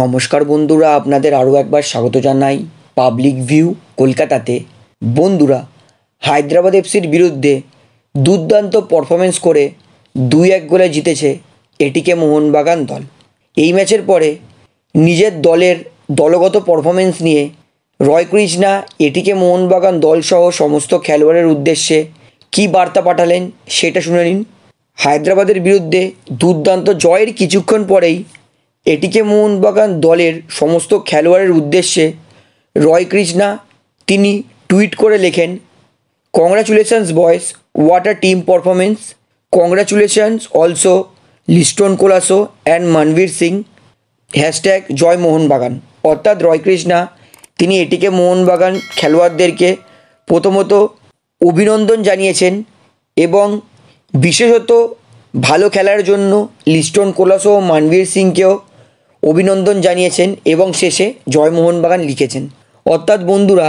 নমস্কার বন্ধুরা আপনাদের আরও একবার স্বাগত জানাই পাবলিক ভিউ কলকাতাতে বন্ধুরা হায়দ্রাবাদ এফসির বিরুদ্ধে দুর্দান্ত পারফরমেন্স করে দুই এক গোলে জিতেছে এটিকে মোহনবাগান দল এই ম্যাচের পরে নিজের দলের দলগত পারফরমেন্স নিয়ে রয় কৃষ্ণা এটিকে মোহনবাগান দলসহ সমস্ত খেলোয়াড়ের উদ্দেশ্যে কি বার্তা পাঠালেন সেটা শুনে নিন হায়দ্রাবাদের বিরুদ্ধে দুর্দান্ত জয়ের কিছুক্ষণ পরেই এটিকে মোহনবাগান দলের সমস্ত খেলোয়াড়ের উদ্দেশ্যে রয় কৃষ্ণা তিনি টুইট করে লেখেন congratulations boys what are team performance congratulations also Liston Colaco and Manvir Singh hashtag জয় মোহনবাগান অর্থাৎ রয় কৃষ্ণা তিনি এটিকে মোহনবাগান খেলোয়াড়দেরকে প্রথমত অভিনন্দন জানিয়েছেন এবং বিশেষত ভালো খেলার জন্য লিস্টন কোলাসো ও মানবীর সিংকেও অভিনন্দন জানিয়েছেন এবং শেষে জয় মোহনবাগান লিখেছেন অর্থাৎ বন্ধুরা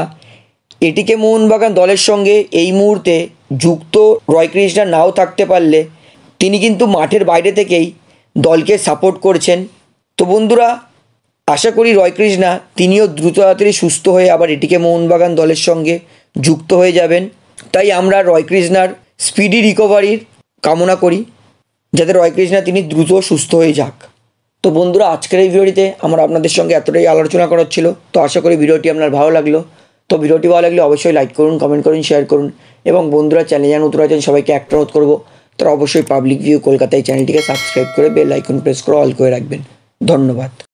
এটিকে মোহনবাগান দলের সঙ্গে এই মুহূর্তে যুক্ত রয় কৃষ্ণা নাও থাকতে পারলে তিনি কিন্তু মাঠের বাইরে থেকেই দলকে সাপোর্ট করছেন তো বন্ধুরা আশা করি রয় কৃষ্ণা তিনিও দ্রুত তাড়াতাড়ি সুস্থ হয়ে আবার এটিকে মোহনবাগান দলের সঙ্গে যুক্ত হয়ে যাবেন তাই আমরা রয় কৃষ্ণার স্পিডি রিকভারির কামনা করি যাতে রয় কৃষ্ণা তিনি দ্রুত সুস্থ হয়ে যাক তো বন্ধুরা আজকের এই ভিডিওটিতে আমার আপনাদের সঙ্গে এতটাই আলোচনা করার ছিল তো আশা করি ভিডিওটি আপনার ভালো লাগলো তো ভিডিওটি ভালো লাগলে অবশ্যই লাইক করুন কমেন্ট করুন শেয়ার করুন এবং বন্ধুরা চ্যানেল যেন উত্তর আছেন সবাইকে একটা অনুরোধ করবো তারা অবশ্যই পাবলিক ভিউ কলকাতায় চ্যানেলটিকে সাবস্ক্রাইব করে বেল আইকন প্রেস করে অল করে রাখবেন ধন্যবাদ